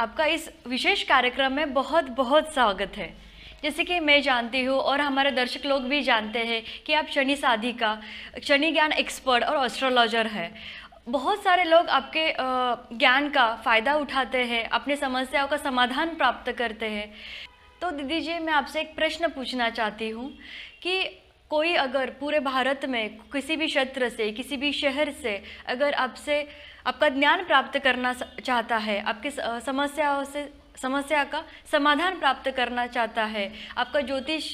आपका इस विशेष कार्यक्रम में बहुत बहुत स्वागत है जैसे कि मैं जानती हूँ और हमारे दर्शक लोग भी जानते हैं कि आप शनि साधी का शनि ज्ञान एक्सपर्ट और एस्ट्रोलॉजर है बहुत सारे लोग आपके ज्ञान का फ़ायदा उठाते हैं अपने समस्याओं का समाधान प्राप्त करते हैं तो दीदी जी मैं आपसे एक प्रश्न पूछना चाहती हूँ कि कोई अगर पूरे भारत में किसी भी क्षेत्र से किसी भी शहर से अगर आपसे आपका ज्ञान प्राप्त करना चाहता है आपकी समस्याओं से समस्या का समाधान प्राप्त करना चाहता है आपका ज्योतिष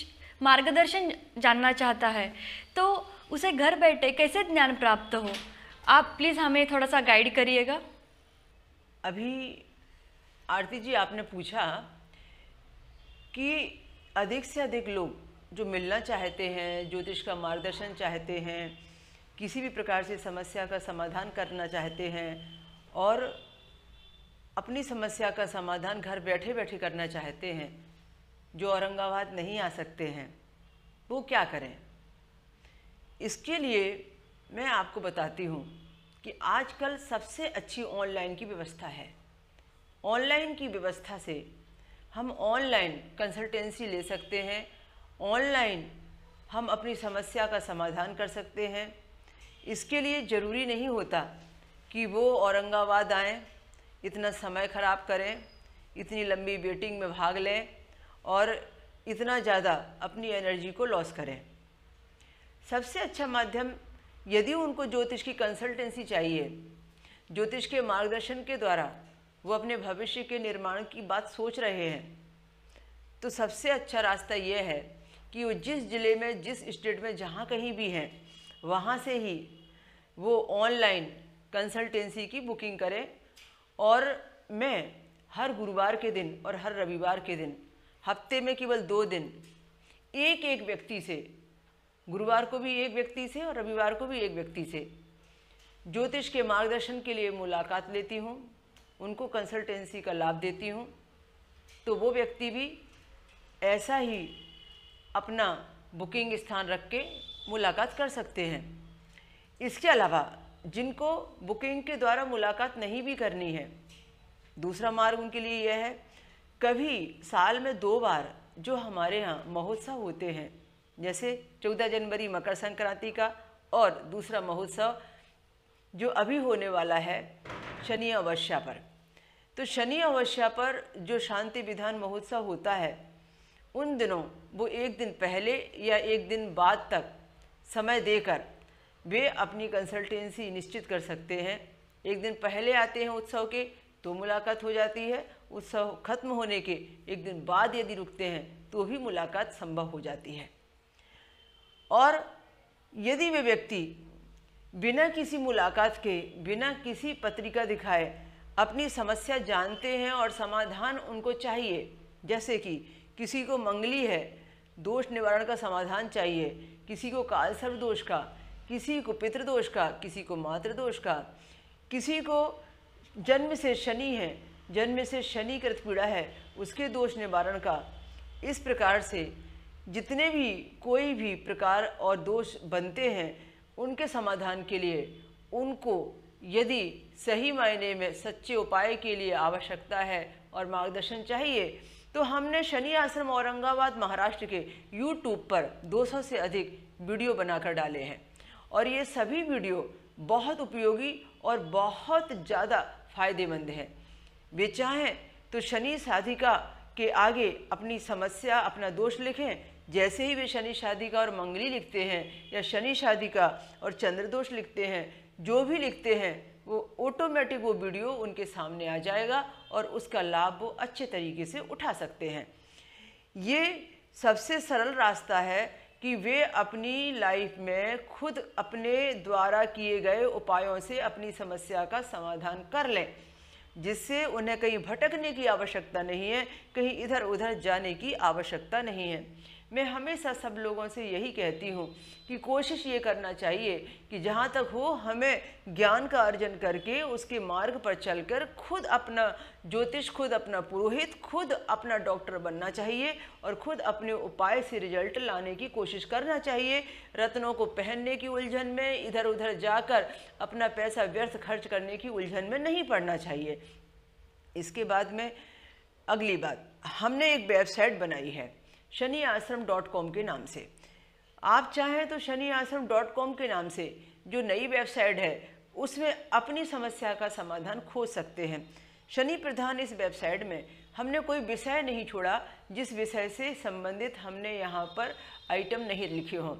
मार्गदर्शन जानना चाहता है तो उसे घर बैठे कैसे ज्ञान प्राप्त हो आप प्लीज़ हमें थोड़ा सा गाइड करिएगा अभी आरती जी आपने पूछा कि अधिक से अधिक लोग जो मिलना चाहते हैं ज्योतिष का मार्गदर्शन चाहते हैं किसी भी प्रकार से समस्या का समाधान करना चाहते हैं और अपनी समस्या का समाधान घर बैठे बैठे करना चाहते हैं जो औरंगाबाद नहीं आ सकते हैं वो क्या करें इसके लिए मैं आपको बताती हूँ कि आजकल सबसे अच्छी ऑनलाइन की व्यवस्था है ऑनलाइन की व्यवस्था से हम ऑनलाइन कंसल्टेंसी ले सकते हैं ऑनलाइन हम अपनी समस्या का समाधान कर सकते हैं इसके लिए ज़रूरी नहीं होता कि वो औरंगाबाद आएँ इतना समय ख़राब करें इतनी लंबी वेटिंग में भाग लें और इतना ज़्यादा अपनी एनर्जी को लॉस करें सबसे अच्छा माध्यम यदि उनको ज्योतिष की कंसल्टेंसी चाहिए ज्योतिष के मार्गदर्शन के द्वारा वो अपने भविष्य के निर्माण की बात सोच रहे हैं तो सबसे अच्छा रास्ता यह है कि वो जिस ज़िले में जिस स्टेट में जहाँ कहीं भी हैं वहाँ से ही वो ऑनलाइन कंसल्टेंसी की बुकिंग करें और मैं हर गुरुवार के दिन और हर रविवार के दिन हफ्ते में केवल दो दिन एक एक व्यक्ति से गुरुवार को भी एक व्यक्ति से और रविवार को भी एक व्यक्ति से ज्योतिष के मार्गदर्शन के लिए मुलाकात लेती हूँ उनको कंसल्टेंसी का लाभ देती हूँ तो वो व्यक्ति भी ऐसा ही अपना बुकिंग स्थान रख के मुलाकात कर सकते हैं इसके अलावा जिनको बुकिंग के द्वारा मुलाकात नहीं भी करनी है दूसरा मार्ग उनके लिए यह है कभी साल में दो बार जो हमारे यहाँ महोत्सव होते हैं जैसे 14 जनवरी मकर संक्रांति का और दूसरा महोत्सव जो अभी होने वाला है शनि अवस्या पर तो शनि अवस्या पर जो शांति विधान महोत्सव होता है उन दिनों वो एक दिन पहले या एक दिन बाद तक समय देकर वे अपनी कंसल्टेंसी निश्चित कर सकते हैं एक दिन पहले आते हैं उत्सव के तो मुलाकात हो जाती है उत्सव खत्म होने के एक दिन बाद यदि रुकते हैं तो भी मुलाकात संभव हो जाती है और यदि वे व्यक्ति बिना किसी मुलाकात के बिना किसी पत्रिका दिखाए अपनी समस्या जानते हैं और समाधान उनको चाहिए जैसे कि किसी को मंगली है दोष निवारण का समाधान चाहिए किसी को कालसर्व दोष का किसी को पितृदोष का किसी को मातृदोष का किसी को जन्म से शनि है जन्म से शनि कृत पीड़ा है उसके दोष निवारण का इस प्रकार से जितने भी कोई भी प्रकार और दोष बनते हैं उनके समाधान के लिए उनको यदि सही मायने में सच्चे उपाय के लिए आवश्यकता है और मार्गदर्शन चाहिए तो हमने शनि आश्रम औरंगाबाद महाराष्ट्र के यूट्यूब पर 200 से अधिक वीडियो बनाकर डाले हैं और ये सभी वीडियो बहुत उपयोगी और बहुत ज़्यादा फायदेमंद है वे चाहें तो शनि साधिका के आगे अपनी समस्या अपना दोष लिखें जैसे ही वे शनि का और मंगली लिखते हैं या शनि का और चंद्रदोष लिखते हैं जो भी लिखते हैं वो ऑटोमेटिक वो वीडियो उनके सामने आ जाएगा और उसका लाभ वो अच्छे तरीके से उठा सकते हैं ये सबसे सरल रास्ता है कि वे अपनी लाइफ में खुद अपने द्वारा किए गए उपायों से अपनी समस्या का समाधान कर लें जिससे उन्हें कहीं भटकने की आवश्यकता नहीं है कहीं इधर उधर जाने की आवश्यकता नहीं है मैं हमेशा सब लोगों से यही कहती हूँ कि कोशिश ये करना चाहिए कि जहाँ तक हो हमें ज्ञान का अर्जन करके उसके मार्ग पर चलकर खुद अपना ज्योतिष खुद अपना पुरोहित खुद अपना डॉक्टर बनना चाहिए और खुद अपने उपाय से रिजल्ट लाने की कोशिश करना चाहिए रत्नों को पहनने की उलझन में इधर उधर जाकर अपना पैसा व्यर्थ खर्च करने की उलझन में नहीं पड़ना चाहिए इसके बाद में अगली बात हमने एक वेबसाइट बनाई है शनि आश्रम डॉट कॉम के नाम से आप चाहें तो शनि आश्रम डॉट कॉम के नाम से जो नई वेबसाइट है उसमें अपनी समस्या का समाधान खोज सकते हैं शनि प्रधान इस वेबसाइट में हमने कोई विषय नहीं छोड़ा जिस विषय से संबंधित हमने यहाँ पर आइटम नहीं लिखे हों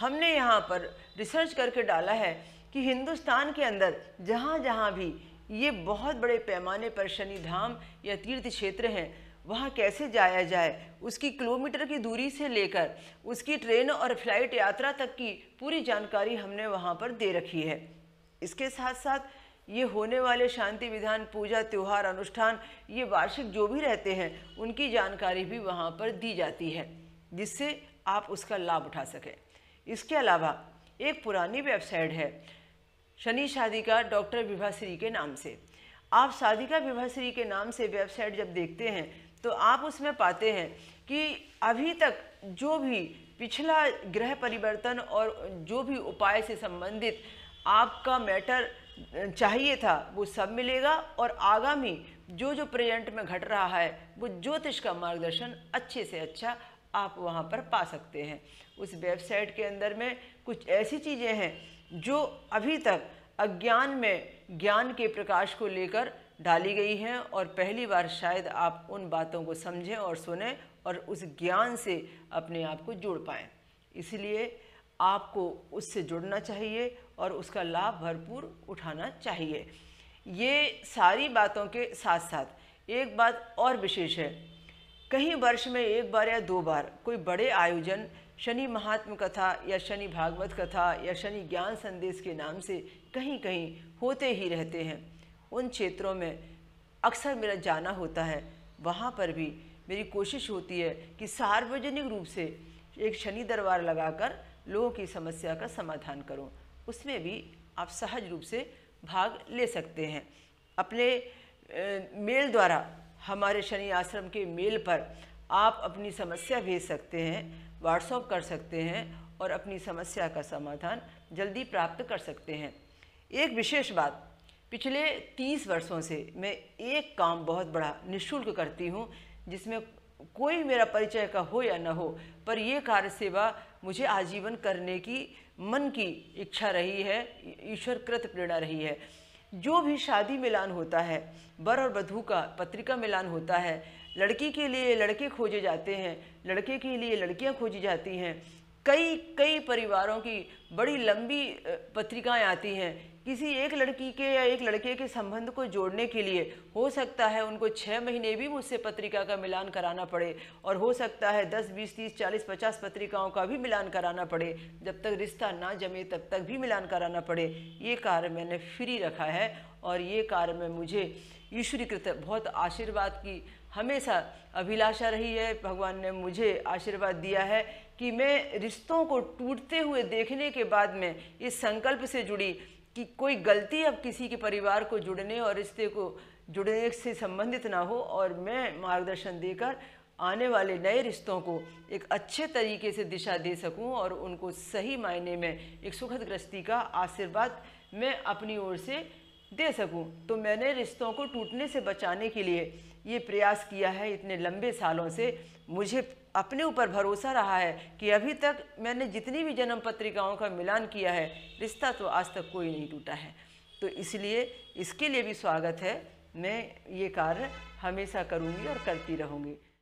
हमने यहाँ पर रिसर्च करके डाला है कि हिंदुस्तान के अंदर जहाँ जहाँ भी ये बहुत बड़े पैमाने पर शनि धाम या तीर्थ क्षेत्र हैं वहाँ कैसे जाया जाए उसकी किलोमीटर की दूरी से लेकर उसकी ट्रेन और फ्लाइट यात्रा तक की पूरी जानकारी हमने वहाँ पर दे रखी है इसके साथ साथ ये होने वाले शांति विधान पूजा त्यौहार अनुष्ठान ये वार्षिक जो भी रहते हैं उनकी जानकारी भी वहाँ पर दी जाती है जिससे आप उसका लाभ उठा सकें इसके अलावा एक पुरानी वेबसाइट है शनि शादी का डॉक्टर विभाश्री के नाम से आप शादी का विभाश्री के नाम से वेबसाइट जब देखते हैं तो आप उसमें पाते हैं कि अभी तक जो भी पिछला ग्रह परिवर्तन और जो भी उपाय से संबंधित आपका मैटर चाहिए था वो सब मिलेगा और आगामी जो जो प्रेजेंट में घट रहा है वो ज्योतिष का मार्गदर्शन अच्छे से अच्छा आप वहाँ पर पा सकते हैं उस वेबसाइट के अंदर में कुछ ऐसी चीज़ें हैं जो अभी तक अज्ञान में ज्ञान के प्रकाश को लेकर डाली गई हैं और पहली बार शायद आप उन बातों को समझें और सुने और उस ज्ञान से अपने आप को जोड़ पाएँ इसलिए आपको उससे जुड़ना चाहिए और उसका लाभ भरपूर उठाना चाहिए ये सारी बातों के साथ साथ एक बात और विशेष है कहीं वर्ष में एक बार या दो बार कोई बड़े आयोजन शनि महात्म कथा या शनि भागवत कथा या शनि ज्ञान संदेश के नाम से कहीं कहीं होते ही रहते हैं उन क्षेत्रों में अक्सर मेरा जाना होता है वहाँ पर भी मेरी कोशिश होती है कि सार्वजनिक रूप से एक शनि दरबार लगाकर लोगों की समस्या का समाधान करूँ उसमें भी आप सहज रूप से भाग ले सकते हैं अपने मेल द्वारा हमारे शनि आश्रम के मेल पर आप अपनी समस्या भेज सकते हैं व्हाट्सअप कर सकते हैं और अपनी समस्या का समाधान जल्दी प्राप्त कर सकते हैं एक विशेष बात पिछले तीस वर्षों से मैं एक काम बहुत बड़ा निशुल्क करती हूँ जिसमें कोई मेरा परिचय का हो या न हो पर यह कार्य सेवा मुझे आजीवन करने की मन की इच्छा रही है ईश्वर कृत प्रेरणा रही है जो भी शादी मिलान होता है बर और वधू का पत्रिका मिलान होता है लड़की के लिए लड़के खोजे जाते हैं लड़के के लिए लड़कियां खोजी जाती हैं कई कई परिवारों की बड़ी लंबी पत्रिकाएं आती हैं किसी एक लड़की के या एक लड़के के संबंध को जोड़ने के लिए हो सकता है उनको छः महीने भी मुझसे पत्रिका का मिलान कराना पड़े और हो सकता है दस बीस तीस चालीस पचास पत्रिकाओं का भी मिलान कराना पड़े जब तक रिश्ता ना जमे तब तक भी मिलान कराना पड़े ये कार्य मैंने फ्री रखा है और ये कार्य में मुझे ईश्वरीकृत बहुत आशीर्वाद की हमेशा अभिलाषा रही है भगवान ने मुझे आशीर्वाद दिया है कि मैं रिश्तों को टूटते हुए देखने के बाद में इस संकल्प से जुड़ी कि कोई गलती अब किसी के परिवार को जुड़ने और रिश्ते को जुड़ने से संबंधित ना हो और मैं मार्गदर्शन देकर आने वाले नए रिश्तों को एक अच्छे तरीके से दिशा दे सकूं और उनको सही मायने में एक सुखद ग्रस्ती का आशीर्वाद मैं अपनी ओर से दे सकूं तो मैंने रिश्तों को टूटने से बचाने के लिए ये प्रयास किया है इतने लंबे सालों से मुझे अपने ऊपर भरोसा रहा है कि अभी तक मैंने जितनी भी जन्म पत्रिकाओं का मिलान किया है रिश्ता तो आज तक कोई नहीं टूटा है तो इसलिए इसके लिए भी स्वागत है मैं ये कार्य हमेशा करूँगी और करती रहूँगी